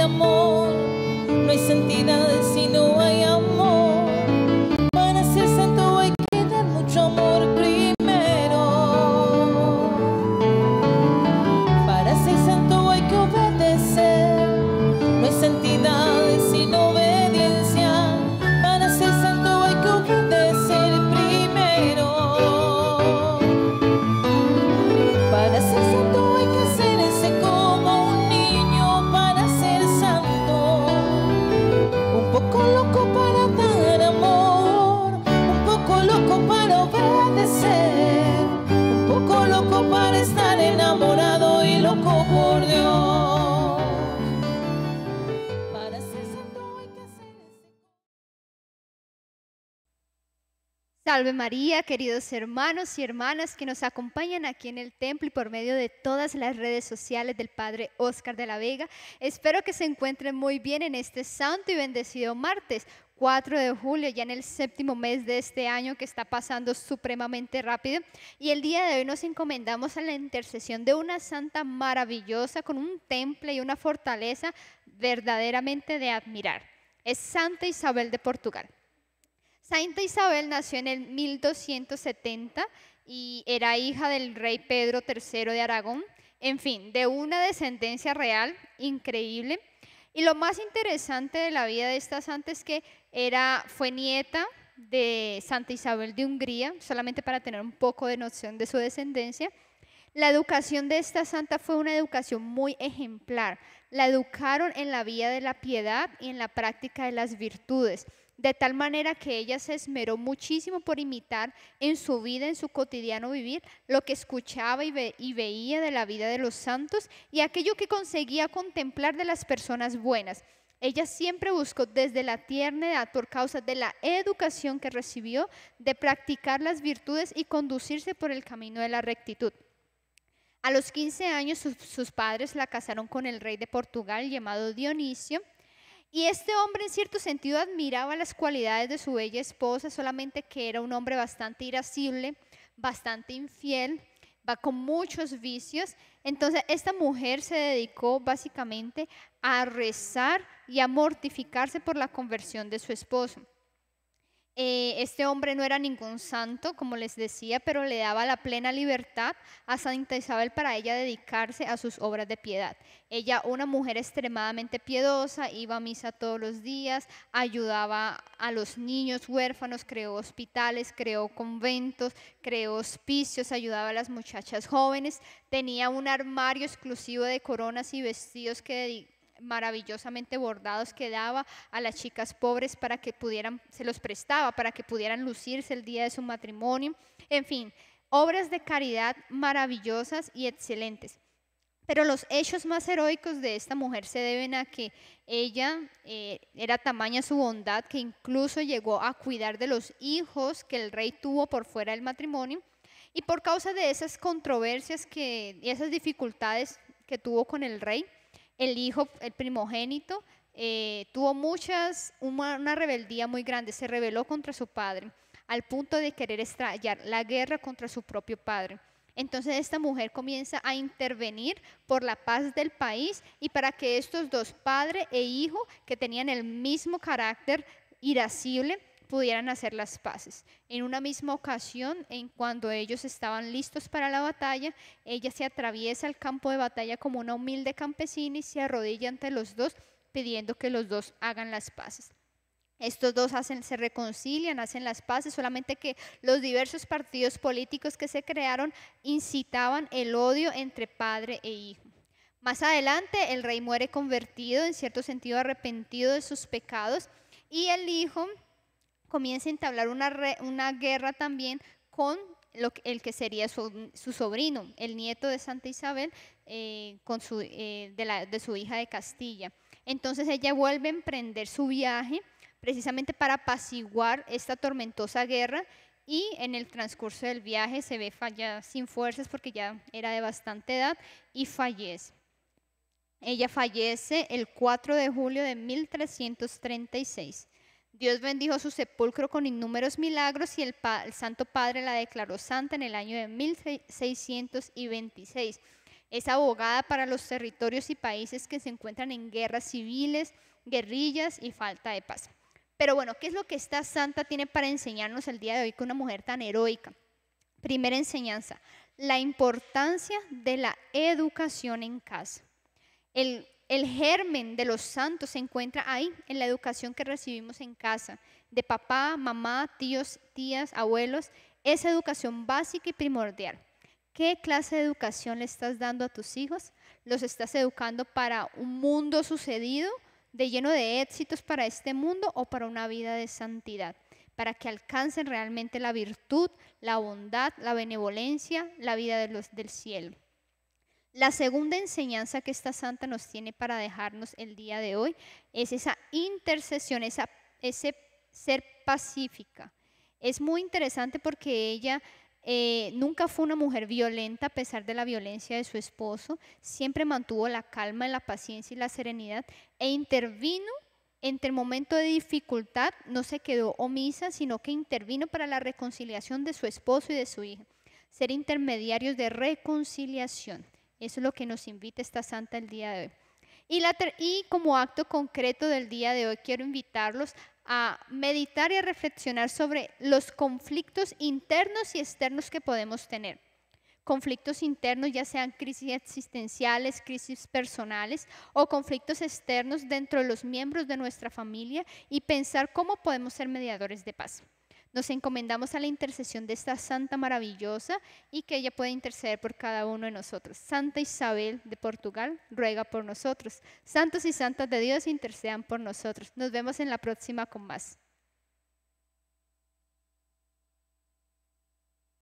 amor. un poco loco para estar enamorado y loco Salve María, queridos hermanos y hermanas que nos acompañan aquí en el templo y por medio de todas las redes sociales del Padre Oscar de la Vega. Espero que se encuentren muy bien en este santo y bendecido martes, 4 de julio, ya en el séptimo mes de este año que está pasando supremamente rápido. Y el día de hoy nos encomendamos a la intercesión de una santa maravillosa con un temple y una fortaleza verdaderamente de admirar. Es Santa Isabel de Portugal. Santa Isabel nació en el 1270 y era hija del rey Pedro III de Aragón. En fin, de una descendencia real increíble. Y lo más interesante de la vida de esta santa es que era, fue nieta de Santa Isabel de Hungría, solamente para tener un poco de noción de su descendencia. La educación de esta santa fue una educación muy ejemplar. La educaron en la vía de la piedad y en la práctica de las virtudes de tal manera que ella se esmeró muchísimo por imitar en su vida, en su cotidiano vivir, lo que escuchaba y, veía de la vida de los santos y aquello que conseguía contemplar de las personas buenas. Ella siempre buscó desde la tierna edad, por causa de la educación que recibió, de practicar las virtudes y conducirse por el camino de la rectitud. A los 15 años sus padres la casaron con el rey de Portugal llamado Dionisio, y este hombre en cierto sentido admiraba las cualidades de su bella esposa, solamente que era un hombre bastante irascible, bastante infiel, va con muchos vicios. Entonces esta mujer se dedicó básicamente a rezar y a mortificarse por la conversión de su esposo. Eh, este hombre no era ningún santo, como les decía, pero le daba la plena libertad a Santa Isabel para ella dedicarse a sus obras de piedad. Ella, una mujer extremadamente piedosa, iba a misa todos los días, ayudaba a los niños huérfanos, creó hospitales, creó conventos, creó hospicios, ayudaba a las muchachas jóvenes, tenía un armario exclusivo de coronas y vestidos que dedicaba maravillosamente bordados que daba a las chicas pobres para que pudieran, se los prestaba para que pudieran lucirse el día de su matrimonio, en fin, obras de caridad maravillosas y excelentes. Pero los hechos más heroicos de esta mujer se deben a que ella eh, era tamaña su bondad que incluso llegó a cuidar de los hijos que el rey tuvo por fuera del matrimonio. Y por causa de esas controversias y esas dificultades que tuvo con el rey, el hijo, el primogénito, eh, tuvo muchas, una, rebeldía muy grande, se rebeló contra su padre, al punto de querer estallar la guerra contra su propio padre. Entonces esta mujer comienza a intervenir por la paz del país y para que estos dos, padre e hijo, que tenían el mismo carácter irascible, pudieran hacer las paces. En una misma ocasión, en cuando ellos estaban listos para la batalla, ella se atraviesa el campo de batalla como una humilde campesina y se arrodilla ante los dos pidiendo que los dos hagan las paces. Estos dos hacen, se reconcilian, hacen las paces, solamente que los diversos partidos políticos que se crearon incitaban el odio entre padre e hijo. Más adelante, el rey muere convertido, en cierto sentido arrepentido de sus pecados, y el hijo comienza a entablar una, guerra también con el que sería su, sobrino, el nieto de Santa Isabel, eh, con su, eh, de, su hija de Castilla. Entonces ella vuelve a emprender su viaje precisamente para apaciguar esta tormentosa guerra y en el transcurso del viaje se ve falla sin fuerzas porque ya era de bastante edad y fallece. Ella fallece el 4 de julio de 1336. Dios bendijo su sepulcro con innumeros milagros y el, el, Santo Padre la declaró santa en el año de 1626. Es abogada para los territorios y países que se encuentran en guerras civiles, guerrillas y falta de paz. Pero bueno, ¿qué es lo que esta santa tiene para enseñarnos el día de hoy con una mujer tan heroica? Primera enseñanza, la importancia de la educación en casa. El el germen de los santos se encuentra ahí, en la educación que recibimos en casa, de papá, mamá, tíos, tías, abuelos. Esa educación básica y primordial. ¿Qué clase de educación le estás dando a tus hijos? ¿Los estás educando para un mundo sucedido, de lleno de éxitos para este mundo o para una vida de santidad? Para que alcancen realmente la virtud, la bondad, la benevolencia, la vida de los del cielo. La segunda enseñanza que esta santa nos tiene para dejarnos el día de hoy es esa intercesión, ese ser pacífica. Es muy interesante porque ella eh, nunca fue una mujer violenta a pesar de la violencia de su esposo, siempre mantuvo la calma, la paciencia y la serenidad e intervino entre el momento de dificultad, no se quedó omisa, sino que intervino para la reconciliación de su esposo y de su hija, ser intermediarios de reconciliación. Eso es lo que nos invita esta santa el día de hoy. Y, como acto concreto del día de hoy, quiero invitarlos a meditar y a reflexionar sobre los conflictos internos y externos que podemos tener. Conflictos internos, ya sean crisis existenciales, crisis personales o conflictos externos dentro de los miembros de nuestra familia y pensar cómo podemos ser mediadores de paz. Nos encomendamos a la intercesión de esta santa maravillosa y que ella pueda interceder por cada uno de nosotros. Santa Isabel de Portugal, ruega por nosotros. Santos y santas de Dios, intercedan por nosotros. Nos vemos en la próxima con más.